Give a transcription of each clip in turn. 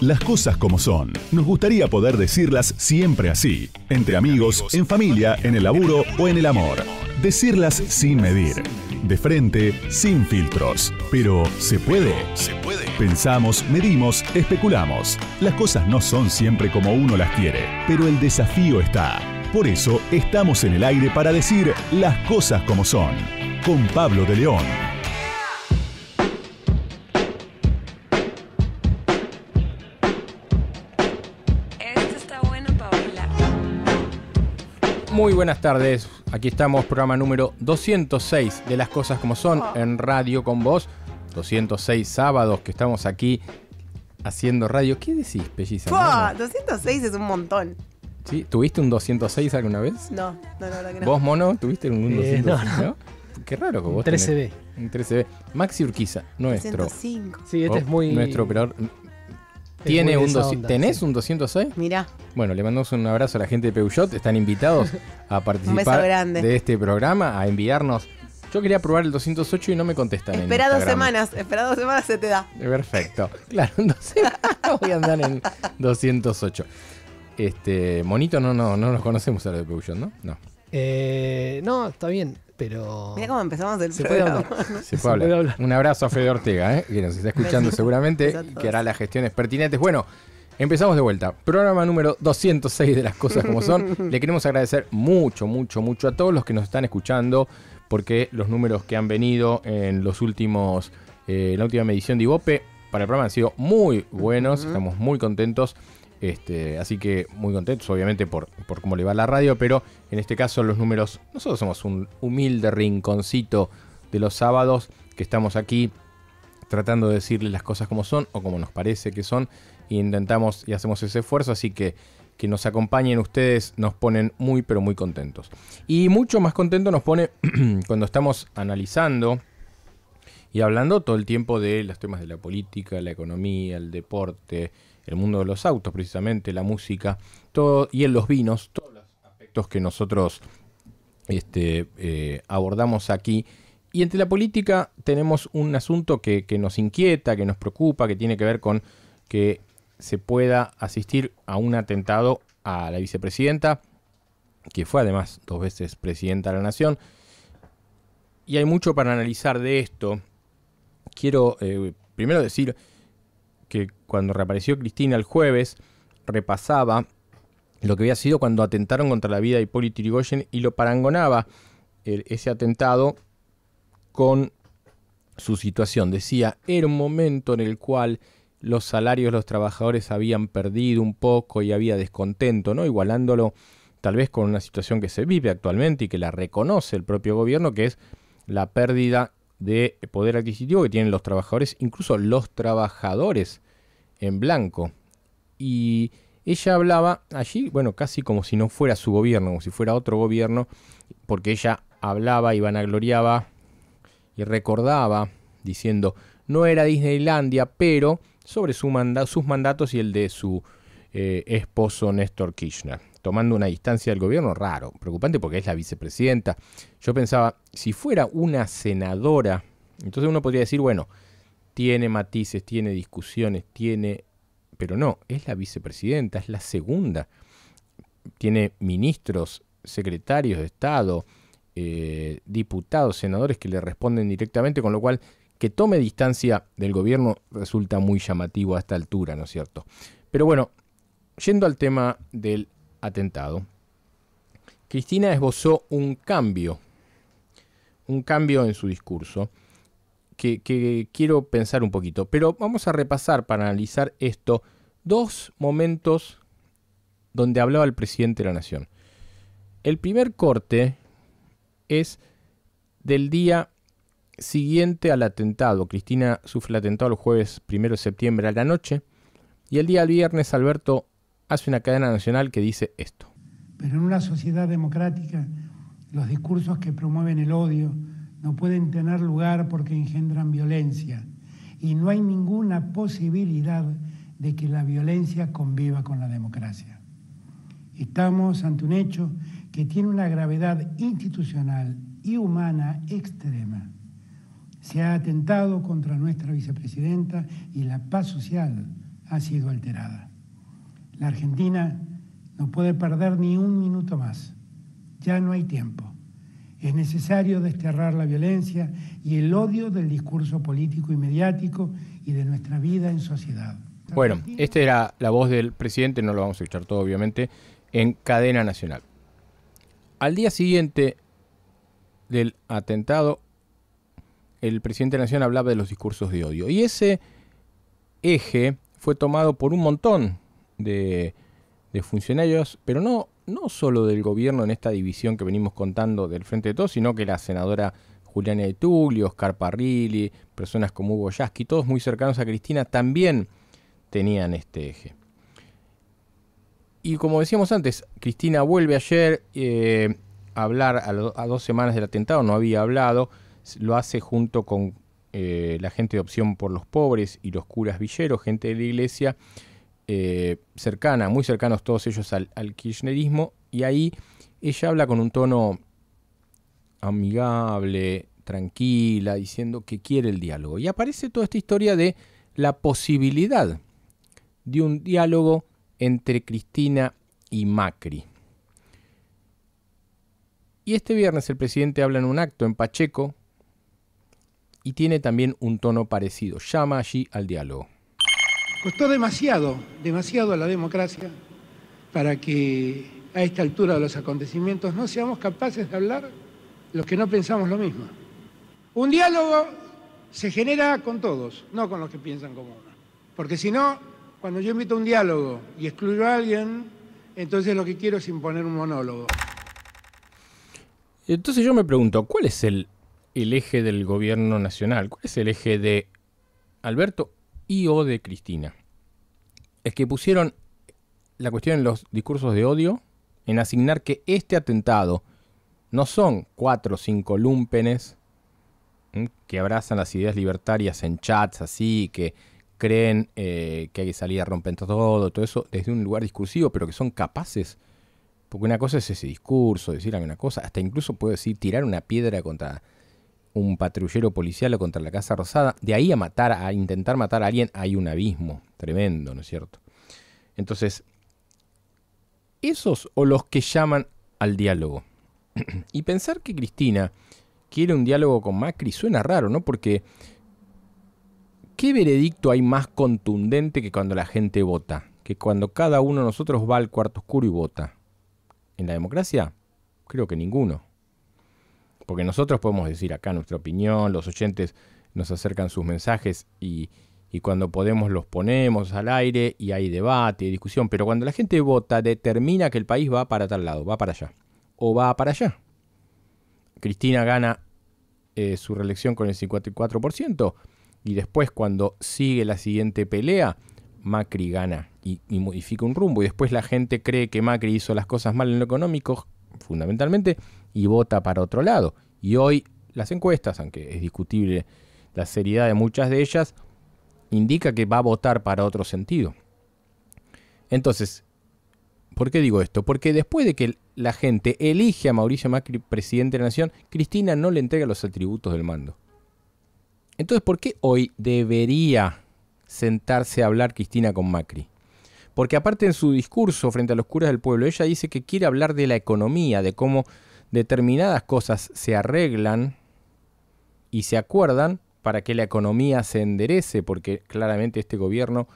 Las cosas como son. Nos gustaría poder decirlas siempre así. Entre amigos, en familia, en el laburo o en el amor. Decirlas sin medir. De frente, sin filtros. Pero ¿se puede? Se puede. Pensamos, medimos, especulamos. Las cosas no son siempre como uno las quiere, pero el desafío está. Por eso estamos en el aire para decir las cosas como son. Con Pablo de León. Muy buenas tardes, aquí estamos, programa número 206 de Las Cosas como Son ah. en Radio con Vos. 206 sábados que estamos aquí haciendo radio. ¿Qué decís, Pelliza? 206 es un montón. ¿Sí? ¿Tuviste un 206 alguna vez? No, no, la verdad no. ¿Vos, mono, tuviste un 206? Eh, no, no. Qué raro que vos. 13B. Un 13B. Maxi Urquiza, nuestro. 105. Sí, este oh, es muy. Nuestro operador. Tiene un ¿Tenés un 206? Mirá. Bueno, le mandamos un abrazo a la gente de Peugeot. Están invitados a participar de este programa, a enviarnos. Yo quería probar el 208 y no me contestan. Espera dos semanas, espera dos semanas se te da. Perfecto. Claro, voy a andar en 208. Este, Monito, no, no, no nos conocemos a los de Peugeot, ¿no? No. Eh, no, está bien pero. Mira cómo empezamos el se Se, Un abrazo a Fede Ortega, eh, que nos está escuchando seguramente, que hará las gestiones pertinentes. Bueno. Empezamos de vuelta. Programa número 206 de las cosas como son. Le queremos agradecer mucho, mucho, mucho a todos los que nos están escuchando, porque los números que han venido en los últimos, eh, la última medición de IVOPE para el programa han sido muy buenos. Estamos muy contentos. Este, así que muy contentos, obviamente, por, cómo le va la radio, pero en este caso los números, nosotros somos un humilde rinconcito de los sábados que estamos aquí tratando de decirles las cosas como son o como nos parece que son y intentamos y hacemos ese esfuerzo, así que que nos acompañen ustedes nos ponen muy pero muy contentos. Y mucho más contento nos pone cuando estamos analizando y hablando todo el tiempo de los temas de la política, la economía, el deporte, el mundo de los autos, precisamente, la música, todo, y en los vinos, todos los aspectos que nosotros este, eh, abordamos aquí. Y entre la política tenemos un asunto que, nos inquieta, que nos preocupa, que tiene que ver con que se pueda asistir a un atentado a la vicepresidenta, que fue además dos veces presidenta de la Nación. Y hay mucho para analizar de esto. Quiero eh, primero decir cuando reapareció Cristina el jueves, repasaba lo que había sido cuando atentaron contra la vida de Hipólito Yrigoyen y lo parangonaba ese atentado con su situación. Decía, era un momento en el cual los salarios de los trabajadores habían perdido un poco y había descontento, ¿no? Igualándolo tal vez con una situación que se vive actualmente y que la reconoce el propio gobierno, que es la pérdida de poder adquisitivo que tienen los trabajadores, incluso los trabajadores en blanco. Y ella hablaba allí, bueno, casi como si no fuera su gobierno, como si fuera otro gobierno, porque ella hablaba y vanagloriaba y recordaba diciendo, no era Disneylandia, pero sobre su sus mandatos y el de su eh, esposo Néstor Kirchner, tomando una distancia del gobierno raro, preocupante porque es la vicepresidenta. Yo pensaba, si fuera una senadora, entonces uno podría decir, bueno, tiene matices, tiene discusiones, tiene... Pero no, es la vicepresidenta, es la segunda. Tiene ministros, secretarios de Estado, eh, diputados, senadores que le responden directamente, con lo cual que tome distancia del gobierno resulta muy llamativo a esta altura, ¿no es cierto? Pero bueno, yendo al tema del atentado, Cristina esbozó un cambio, un cambio en su discurso que, quiero pensar un poquito. Pero vamos a repasar para analizar esto dos momentos donde hablaba el presidente de la Nación. El primer corte es del día siguiente al atentado. Cristina sufre el atentado el jueves 1 de septiembre a la noche. Y el día viernes Alberto hace una cadena nacional que dice esto. Pero en una sociedad democrática, los discursos que promueven el odio, no pueden tener lugar porque engendran violencia y no hay ninguna posibilidad de que la violencia conviva con la democracia. Estamos ante un hecho que tiene una gravedad institucional y humana extrema. Se ha atentado contra nuestra vicepresidenta y la paz social ha sido alterada. La Argentina no puede perder ni un minuto más. Ya no hay tiempo. Es necesario desterrar la violencia y el odio del discurso político y mediático y de nuestra vida en sociedad. Bueno, esta era la voz del presidente, no lo vamos a escuchar todo obviamente, en cadena nacional. Al día siguiente del atentado, el presidente de la Nación hablaba de los discursos de odio. Y ese eje fue tomado por un montón de, de funcionarios, pero no no solo del gobierno en esta división que venimos contando del Frente de Todos, sino que la senadora Juliana de Tulio, Oscar Parrilli, personas como Hugo Yasky, todos muy cercanos a Cristina, también tenían este eje. Y como decíamos antes, Cristina vuelve ayer eh, a hablar a, dos semanas del atentado, no había hablado, lo hace junto con eh, la gente de Opción por los Pobres y los curas villeros, gente de la iglesia, eh, cercana, muy cercanos todos ellos al, kirchnerismo, y ahí ella habla con un tono amigable, tranquila, diciendo que quiere el diálogo. Y aparece toda esta historia de la posibilidad de un diálogo entre Cristina y Macri. Y este viernes el presidente habla en un acto en Pacheco y tiene también un tono parecido, llama allí al diálogo. Costó demasiado, demasiado a la democracia para que a esta altura de los acontecimientos no seamos capaces de hablar los que no pensamos lo mismo. Un diálogo se genera con todos, no con los que piensan como uno. Porque si no, cuando yo invito a un diálogo y excluyo a alguien, entonces lo que quiero es imponer un monólogo. Entonces yo me pregunto, ¿cuál es el, eje del gobierno nacional? ¿Cuál es el eje de Alberto y o de Cristina, es que pusieron la cuestión en los discursos de odio, en asignar que este atentado no son cuatro o cinco lumpenes que abrazan las ideas libertarias en chats así, que creen eh, que hay que salir a romper todo, todo eso desde un lugar discursivo, pero que son capaces. Porque una cosa es ese discurso, decir alguna cosa, hasta incluso puedo decir tirar una piedra contra un patrullero policial o contra la Casa Rosada, de ahí a matar, a intentar matar a alguien, hay un abismo tremendo, ¿no es cierto? Entonces, esos o los que llaman al diálogo. y pensar que Cristina quiere un diálogo con Macri suena raro, ¿no? Porque ¿qué veredicto hay más contundente que cuando la gente vota? Que cuando cada uno de nosotros va al cuarto oscuro y vota. En la democracia, creo que ninguno porque nosotros podemos decir acá nuestra opinión, los oyentes nos acercan sus mensajes y, cuando podemos los ponemos al aire y hay debate y discusión, pero cuando la gente vota determina que el país va para tal lado, va para allá o va para allá. Cristina gana eh, su reelección con el 54% y después cuando sigue la siguiente pelea, Macri gana y, modifica un rumbo y después la gente cree que Macri hizo las cosas mal en lo económico, fundamentalmente, y vota para otro lado. Y hoy las encuestas, aunque es discutible la seriedad de muchas de ellas, indica que va a votar para otro sentido. Entonces, ¿por qué digo esto? Porque después de que la gente elige a Mauricio Macri presidente de la Nación, Cristina no le entrega los atributos del mando. Entonces, ¿por qué hoy debería sentarse a hablar Cristina con Macri? Porque aparte en su discurso frente a los curas del pueblo, ella dice que quiere hablar de la economía, de cómo determinadas cosas se arreglan y se acuerdan para que la economía se enderece, porque claramente este gobierno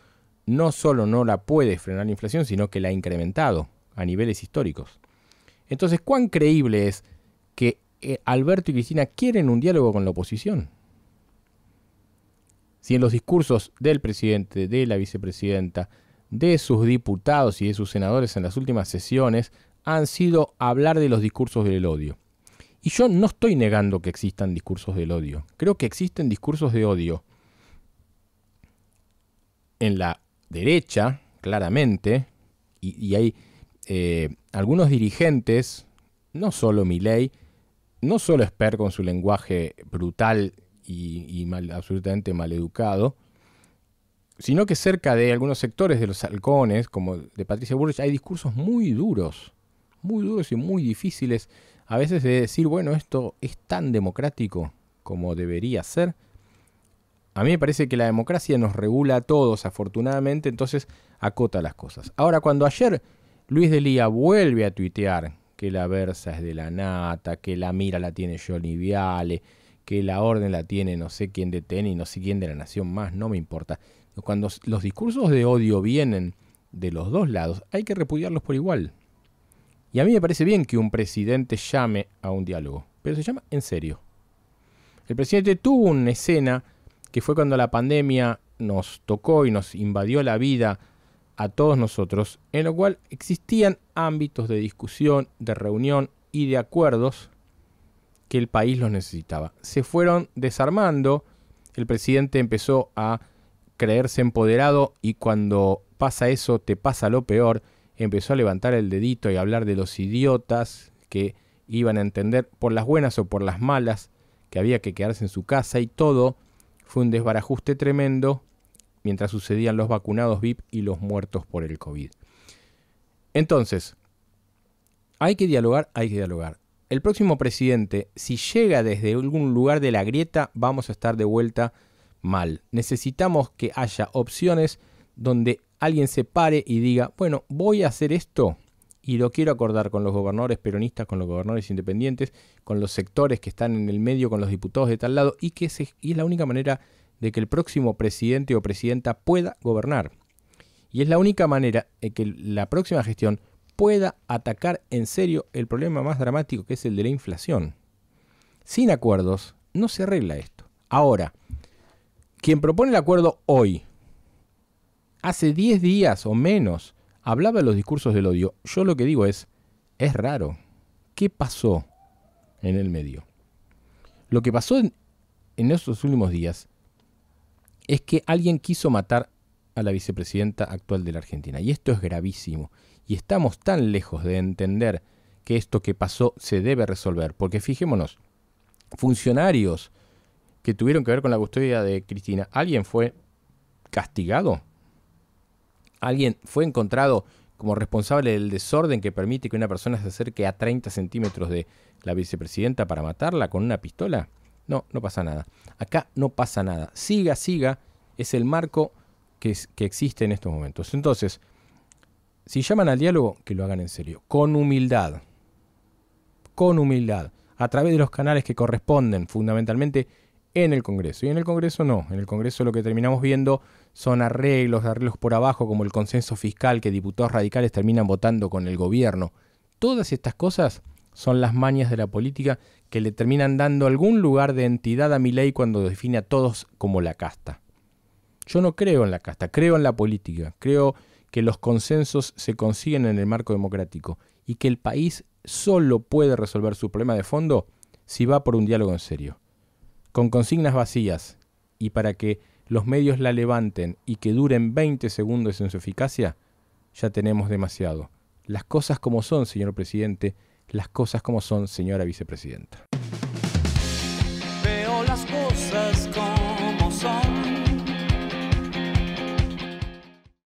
no solo no la puede frenar la inflación, sino que la ha incrementado a niveles históricos. Entonces, ¿cuán creíble es que eh, Alberto y Cristina quieren un diálogo con la oposición? Si en los discursos del presidente, de la vicepresidenta, de sus diputados y de sus senadores en las últimas sesiones han sido hablar de los discursos del odio. Y yo no estoy negando que existan discursos del odio. Creo que existen discursos de odio en la derecha, claramente, y, hay eh, algunos dirigentes, no solo Milei, no solo Esper con su lenguaje brutal y, mal, absolutamente maleducado, sino que cerca de algunos sectores de los halcones, como de Patricia Burrich, hay discursos muy duros muy duros y muy difíciles a veces de decir, bueno, esto es tan democrático como debería ser. A mí me parece que la democracia nos regula a todos, afortunadamente, entonces acota las cosas. Ahora, cuando ayer Luis de Lía vuelve a tuitear que la Versa es de la nata, que la mira la tiene Johnny Viale, que la orden la tiene no sé quién de y no sé quién de la nación más, no me importa. Cuando los discursos de odio vienen de los dos lados, hay que repudiarlos por igual. Y a mí me parece bien que un presidente llame a un diálogo, pero se llama en serio. El presidente tuvo una escena que fue cuando la pandemia nos tocó y nos invadió la vida a todos nosotros, en lo cual existían ámbitos de discusión, de reunión y de acuerdos que el país los necesitaba. Se fueron desarmando, el presidente empezó a creerse empoderado y cuando pasa eso te pasa lo peor empezó a levantar el dedito y a hablar de los idiotas que iban a entender por las buenas o por las malas que había que quedarse en su casa y todo. Fue un desbarajuste tremendo mientras sucedían los vacunados VIP y los muertos por el COVID. Entonces, hay que dialogar, hay que dialogar. El próximo presidente, si llega desde algún lugar de la grieta, vamos a estar de vuelta mal. Necesitamos que haya opciones donde alguien se pare y diga, bueno, voy a hacer esto y lo quiero acordar con los gobernadores peronistas, con los gobernadores independientes, con los sectores que están en el medio, con los diputados de tal lado, y que es la única manera de que el próximo presidente o presidenta pueda gobernar. Y es la única manera de que la próxima gestión pueda atacar en serio el problema más dramático que es el de la inflación. Sin acuerdos no se arregla esto. Ahora, quien propone el acuerdo hoy, hace 10 días o menos hablaba de los discursos del odio. Yo lo que digo es, es raro. ¿Qué pasó en el medio? Lo que pasó en, estos últimos días es que alguien quiso matar a la vicepresidenta actual de la Argentina. Y esto es gravísimo. Y estamos tan lejos de entender que esto que pasó se debe resolver. Porque fijémonos, funcionarios que tuvieron que ver con la custodia de Cristina, ¿alguien fue castigado? alguien fue encontrado como responsable del desorden que permite que una persona se acerque a 30 centímetros de la vicepresidenta para matarla con una pistola? No, no pasa nada. Acá no pasa nada. Siga, siga, es el marco que, que existe en estos momentos. Entonces, si llaman al diálogo, que lo hagan en serio, con humildad, con humildad, a través de los canales que corresponden, fundamentalmente en el Congreso. Y en el Congreso no. En el Congreso lo que terminamos viendo son arreglos, arreglos por abajo, como el consenso fiscal que diputados radicales terminan votando con el gobierno. Todas estas cosas son las mañas de la política que le terminan dando algún lugar de entidad a mi ley cuando define a todos como la casta. Yo no creo en la casta, creo en la política, creo que los consensos se consiguen en el marco democrático y que el país solo puede resolver su problema de fondo si va por un diálogo en serio con consignas vacías y para que los medios la levanten y que duren 20 segundos en su eficacia, ya tenemos demasiado. Las cosas como son, señor presidente, las cosas como son, señora vicepresidenta.